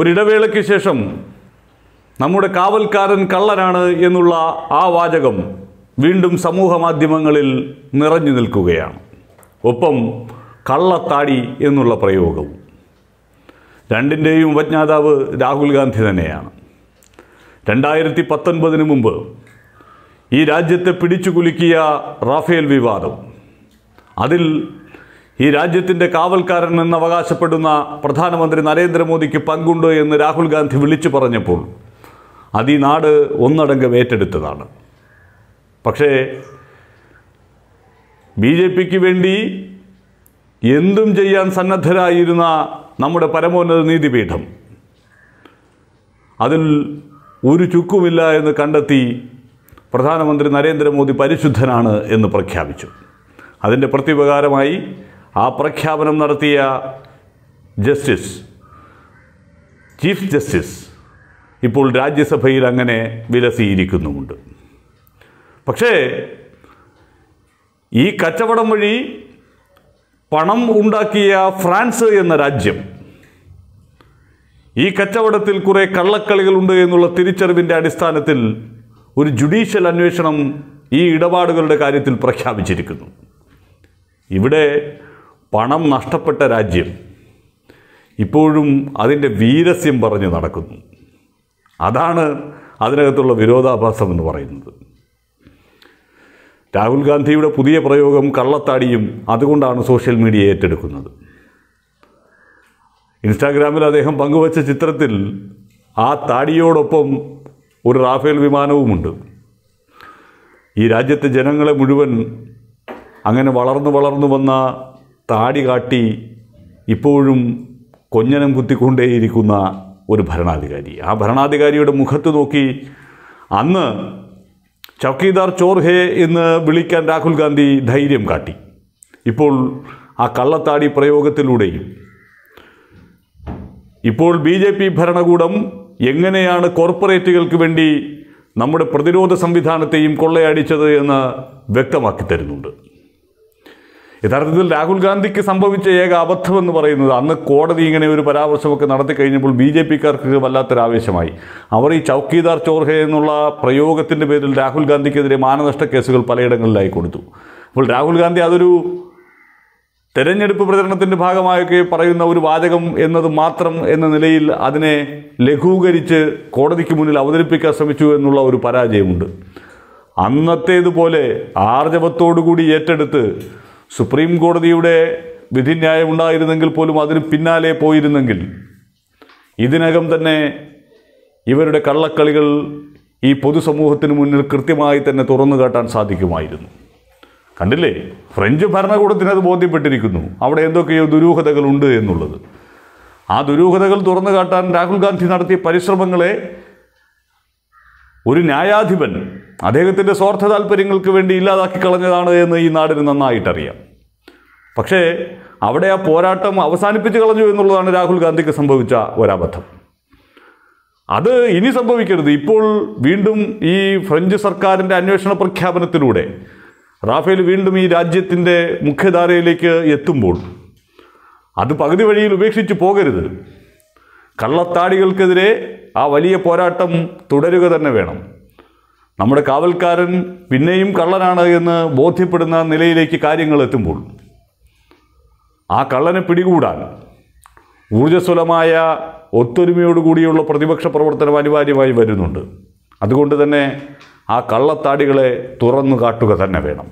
ഒരിടവേളയ്ക്ക് ശേഷം നമ്മുടെ കാവൽക്കാരൻ കള്ളനാണ് എന്നുള്ള ആ വാചകം വീണ്ടും സമൂഹ മാധ്യമങ്ങളിൽ നിറഞ്ഞു നിൽക്കുകയാണ് ഒപ്പം കള്ളത്താടി എന്നുള്ള പ്രയോഗവും രണ്ടിൻ്റെയും ഉപജ്ഞാതാവ് രാഹുൽ ഗാന്ധി തന്നെയാണ് രണ്ടായിരത്തി പത്തൊൻപതിന് മുമ്പ് ഈ രാജ്യത്തെ പിടിച്ചു കുലുക്കിയ റാഫേൽ വിവാദം അതിൽ ഈ രാജ്യത്തിൻ്റെ കാവൽക്കാരൻ എന്ന് അവകാശപ്പെടുന്ന പ്രധാനമന്ത്രി നരേന്ദ്രമോദിക്ക് പങ്കുണ്ട് എന്ന് രാഹുൽ ഗാന്ധി വിളിച്ചു പറഞ്ഞപ്പോൾ അത് ഈ നാട് ഒന്നടങ്കം ഏറ്റെടുത്തതാണ് പക്ഷേ ബി ജെ പിക്ക് വേണ്ടി എന്തും ചെയ്യാൻ സന്നദ്ധരായിരുന്ന നമ്മുടെ പരമോന്നത നീതിപീഠം അതിൽ ഒരു ചുക്കുമില്ല എന്ന് കണ്ടെത്തി പ്രധാനമന്ത്രി നരേന്ദ്രമോദി പരിശുദ്ധനാണ് എന്ന് പ്രഖ്യാപിച്ചു അതിൻ്റെ പ്രത്യുപകാരമായി ആ പ്രഖ്യാപനം നടത്തിയ ജസ്റ്റിസ് ചീഫ് ജസ്റ്റിസ് ഇപ്പോൾ രാജ്യസഭയിൽ അങ്ങനെ വിലസിയിരിക്കുന്നുമുണ്ട് പക്ഷേ ഈ കച്ചവടം വഴി പണം ഉണ്ടാക്കിയ ഫ്രാൻസ് എന്ന രാജ്യം ഈ കച്ചവടത്തിൽ കുറേ കള്ളക്കളികളുണ്ട് എന്നുള്ള തിരിച്ചറിവിൻ്റെ അടിസ്ഥാനത്തിൽ ഒരു ജുഡീഷ്യൽ അന്വേഷണം ഈ ഇടപാടുകളുടെ കാര്യത്തിൽ പ്രഖ്യാപിച്ചിരിക്കുന്നു ഇവിടെ പണം നഷ്ടപ്പെട്ട രാജ്യം ഇപ്പോഴും അതിൻ്റെ വീരസ്യം പറഞ്ഞു നടക്കുന്നു അതാണ് അതിനകത്തുള്ള വിരോധാഭാസം എന്ന് പറയുന്നത് രാഹുൽ ഗാന്ധിയുടെ പുതിയ പ്രയോഗം കള്ളത്താടിയും അതുകൊണ്ടാണ് സോഷ്യൽ മീഡിയ ഏറ്റെടുക്കുന്നത് ഇൻസ്റ്റാഗ്രാമിൽ അദ്ദേഹം പങ്കുവച്ച ചിത്രത്തിൽ ആ താടിയോടൊപ്പം ഒരു റാഫേൽ വിമാനവുമുണ്ട് ഈ രാജ്യത്തെ ജനങ്ങളെ മുഴുവൻ അങ്ങനെ വളർന്നു വളർന്നു വന്ന താടി കാട്ടി ഇപ്പോഴും കൊഞ്ഞനം കുത്തിക്കൊണ്ടേയിരിക്കുന്ന ഒരു ഭരണാധികാരി ആ ഭരണാധികാരിയുടെ മുഖത്ത് നോക്കി അന്ന് ചൗക്കീദാർ ചോർഹെ എന്ന് വിളിക്കാൻ രാഹുൽ ഗാന്ധി ധൈര്യം കാട്ടി ഇപ്പോൾ ആ കള്ളത്താടി പ്രയോഗത്തിലൂടെയും ഇപ്പോൾ ബി ജെ പി ഭരണകൂടം എങ്ങനെയാണ് കോർപ്പറേറ്റുകൾക്ക് വേണ്ടി നമ്മുടെ പ്രതിരോധ സംവിധാനത്തെയും കൊള്ളയടിച്ചത് എന്ന് വ്യക്തമാക്കി തരുന്നുണ്ട് യഥാർത്ഥത്തിൽ രാഹുൽ ഗാന്ധിക്ക് സംഭവിച്ച ഏക അബദ്ധം എന്ന് പറയുന്നത് അന്ന് കോടതി ഇങ്ങനെ ഒരു പരാമർശമൊക്കെ നടത്തി കഴിഞ്ഞപ്പോൾ ബി ജെ പിക്കാർക്ക് വല്ലാത്തൊരു ആവേശമായി അവർ ഈ ചൗക്കീദാർ ചോർഹ എന്നുള്ള പ്രയോഗത്തിൻ്റെ പേരിൽ രാഹുൽ ഗാന്ധിക്കെതിരെ മാനനഷ്ട കേസുകൾ പലയിടങ്ങളിലായി കൊടുത്തു അപ്പോൾ രാഹുൽ ഗാന്ധി അതൊരു തെരഞ്ഞെടുപ്പ് പ്രചരണത്തിൻ്റെ ഭാഗമായൊക്കെ പറയുന്ന ഒരു വാചകം എന്നത് മാത്രം എന്ന നിലയിൽ അതിനെ ലഘൂകരിച്ച് കോടതിക്ക് മുന്നിൽ അവതരിപ്പിക്കാൻ ശ്രമിച്ചു എന്നുള്ള ഒരു പരാജയമുണ്ട് അന്നത്തേതുപോലെ ആർജവത്തോടുകൂടി ഏറ്റെടുത്ത് സുപ്രീം കോടതിയുടെ വിധിന്യായമുണ്ടായിരുന്നെങ്കിൽ പോലും അതിന് പിന്നാലെ പോയിരുന്നെങ്കിൽ ഇതിനകം തന്നെ ഇവരുടെ കള്ളക്കളികൾ ഈ പൊതുസമൂഹത്തിന് മുന്നിൽ കൃത്യമായി തന്നെ തുറന്നു കാട്ടാൻ സാധിക്കുമായിരുന്നു കണ്ടില്ലേ ഫ്രഞ്ച് ഭരണകൂടത്തിന് അത് ബോധ്യപ്പെട്ടിരിക്കുന്നു അവിടെ എന്തൊക്കെയോ ദുരൂഹതകളുണ്ട് എന്നുള്ളത് ആ ദുരൂഹതകൾ തുറന്നു കാട്ടാൻ രാഹുൽ ഗാന്ധി നടത്തിയ പരിശ്രമങ്ങളെ ഒരു ന്യായാധിപൻ അദ്ദേഹത്തിൻ്റെ സ്വാർത്ഥ താല്പര്യങ്ങൾക്ക് വേണ്ടി ഇല്ലാതാക്കി കളഞ്ഞതാണ് എന്ന് ഈ നാടിന് നന്നായിട്ടറിയാം പക്ഷേ അവിടെ ആ പോരാട്ടം അവസാനിപ്പിച്ച് കളഞ്ഞു എന്നുള്ളതാണ് രാഹുൽ ഗാന്ധിക്ക് സംഭവിച്ച ഒരബദ്ധം അത് ഇനി സംഭവിക്കരുത് ഇപ്പോൾ വീണ്ടും ഈ ഫ്രഞ്ച് സർക്കാരിൻ്റെ അന്വേഷണ പ്രഖ്യാപനത്തിലൂടെ റാഫേൽ വീണ്ടും ഈ രാജ്യത്തിൻ്റെ മുഖ്യധാരയിലേക്ക് എത്തുമ്പോൾ അത് പകുതി വഴിയിൽ ഉപേക്ഷിച്ച് പോകരുത് കള്ളത്താടികൾക്കെതിരെ ആ വലിയ പോരാട്ടം തുടരുക തന്നെ വേണം നമ്മുടെ കാവൽക്കാരൻ പിന്നെയും കള്ളനാണ് എന്ന് ബോധ്യപ്പെടുന്ന നിലയിലേക്ക് കാര്യങ്ങൾ എത്തുമ്പോൾ ആ കള്ളനെ പിടികൂടാൻ ഊർജ്ജസ്വലമായ ഒത്തൊരുമയോടുകൂടിയുള്ള പ്രതിപക്ഷ പ്രവർത്തനം അനിവാര്യമായി വരുന്നുണ്ട് അതുകൊണ്ട് തന്നെ ആ കള്ളത്താടികളെ തുറന്നു കാട്ടുക തന്നെ വേണം